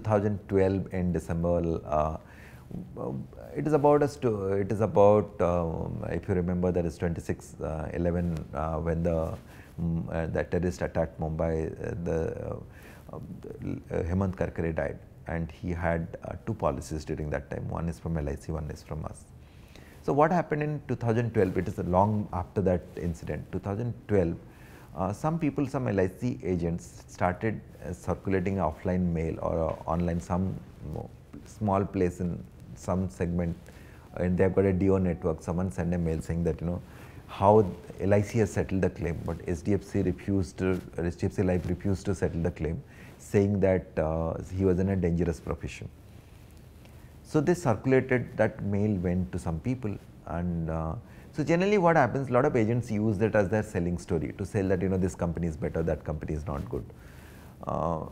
2012 in December. Uh, it is about us to, it is about, um, if you remember, that is 26 uh, 11 uh, when the um, terrorist attacked Mumbai, uh, the uh, um, Hemant Karkare died and he had two policies during that time, one is from LIC, one is from us. So what happened in 2012, it is long after that incident, 2012 uh, some people, some LIC agents started uh, circulating offline mail or uh, online some small place in some segment and they've got a DO network, someone sent a mail saying that, you know, how LIC has settled the claim, but HDFC refused to, HDFC Life refused to settle the claim, saying that uh, he was in a dangerous profession. So they circulated that mail went to some people and uh, so generally what happens, a lot of agents use that as their selling story to sell that you know this company is better, that company is not good. Uh,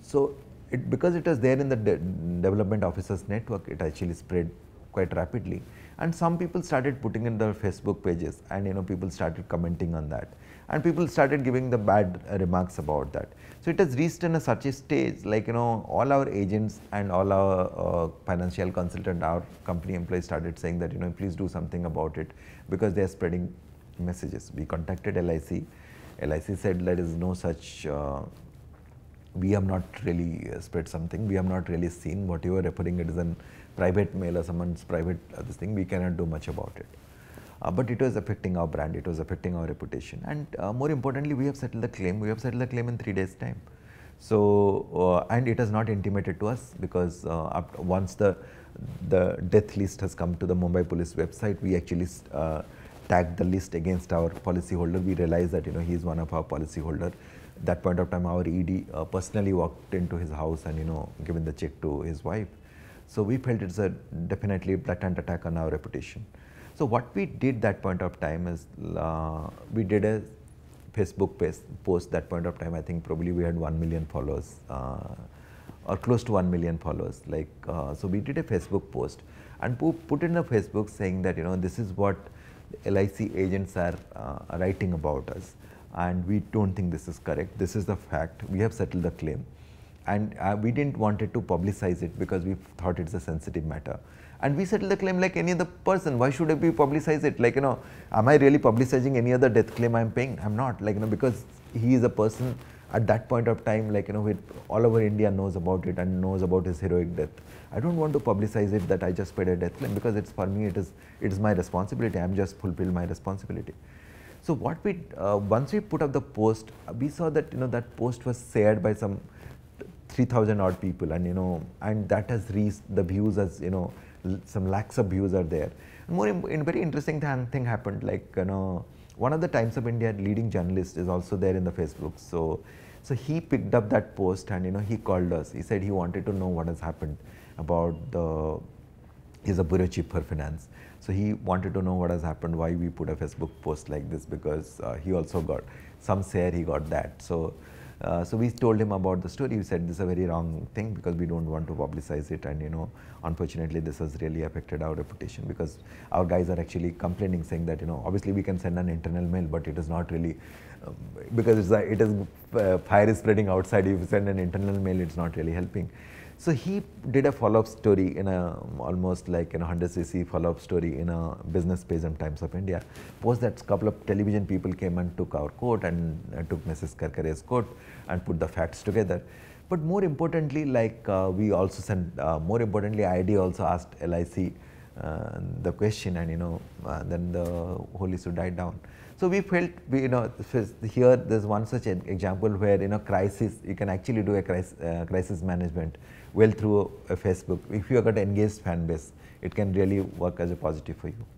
so it, because it was there in the de development officers network, it actually spread quite rapidly and some people started putting in their facebook pages and you know people started commenting on that and people started giving the bad remarks about that so it has reached in a such a stage like you know all our agents and all our uh, financial consultant our company employees started saying that you know please do something about it because they are spreading messages we contacted lic lic said there is no such uh, we have not really uh, spread something. We have not really seen what you are referring. It is in private mail or someone's private uh, this thing. We cannot do much about it. Uh, but it was affecting our brand. It was affecting our reputation. And uh, more importantly, we have settled the claim. We have settled the claim in three days' time. So uh, and it has not intimated to us because uh, once the the death list has come to the Mumbai Police website, we actually tagged the list against our policyholder. We realized that you know he is one of our policyholder that point of time, our ED uh, personally walked into his house and you know given the check to his wife. So we felt it's a definitely blatant attack on our reputation. So what we did that point of time is uh, we did a Facebook post, that point of time. I think probably we had one million followers uh, or close to one million followers. Like uh, so, we did a Facebook post and put in the Facebook saying that you know this is what LIC agents are uh, writing about us and we don't think this is correct. This is the fact. We have settled the claim. And uh, we didn't want it to publicize it because we thought it's a sensitive matter. And we settled the claim like any other person. Why should we publicize it? Like, you know, am I really publicizing any other death claim I'm paying? I'm not. Like, you know, because he is a person at that point of time, like, you know, all over India knows about it and knows about his heroic death. I don't want to publicize it that I just paid a death claim because it's for me, it is, it is my responsibility. I'm just fulfilled my responsibility. So what we uh, once we put up the post, we saw that you know that post was shared by some 3,000 odd people, and you know, and that has reached the views as you know some lakhs of views are there. And more in, very interesting thing happened. Like you know, one of the Times of India leading journalist is also there in the Facebook. So, so he picked up that post and you know he called us. He said he wanted to know what has happened about the is a chief for finance. So he wanted to know what has happened, why we put a Facebook post like this because uh, he also got some share, he got that. So, uh, so we told him about the story. We said this is a very wrong thing because we don't want to publicize it, and you know, unfortunately, this has really affected our reputation because our guys are actually complaining, saying that you know, obviously we can send an internal mail, but it is not really um, because it's, it is uh, fire is spreading outside. If you send an internal mail, it's not really helping. So he did a follow-up story in a almost like an 100cc follow-up story in a business page in Times of India. Post that a couple of television people came and took our quote and uh, took Mrs. Karkare's quote and put the facts together. But more importantly, like uh, we also sent, uh, more importantly, ID also asked LIC uh, the question and you know, uh, then the whole issue died down. So we felt, you know, here there's one such example where, you know, crisis, you can actually do a crisis, uh, crisis management well through a, a Facebook. If you have got engaged fan base, it can really work as a positive for you.